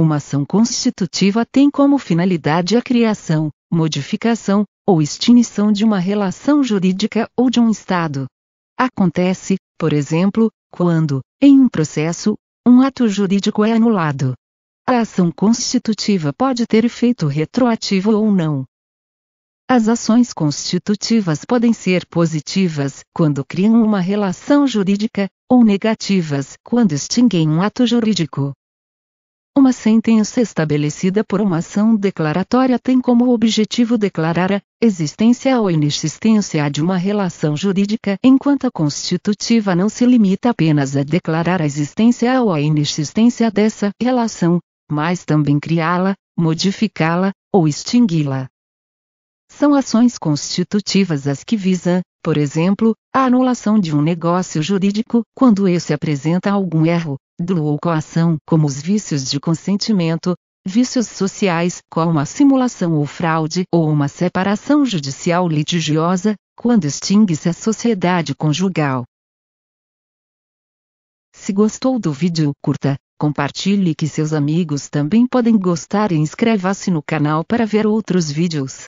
Uma ação constitutiva tem como finalidade a criação, modificação ou extinção de uma relação jurídica ou de um Estado. Acontece, por exemplo, quando, em um processo, um ato jurídico é anulado. A ação constitutiva pode ter efeito retroativo ou não. As ações constitutivas podem ser positivas quando criam uma relação jurídica, ou negativas quando extinguem um ato jurídico. Uma sentença estabelecida por uma ação declaratória tem como objetivo declarar a existência ou inexistência de uma relação jurídica, enquanto a constitutiva não se limita apenas a declarar a existência ou a inexistência dessa relação, mas também criá-la, modificá-la ou extingui-la. São ações constitutivas as que visam, por exemplo, a anulação de um negócio jurídico, quando esse apresenta algum erro, dolo ou coação, como os vícios de consentimento, vícios sociais, como a simulação ou fraude, ou uma separação judicial litigiosa, quando extingue-se a sociedade conjugal. Se gostou do vídeo, curta, compartilhe que seus amigos também podem gostar e inscreva-se no canal para ver outros vídeos.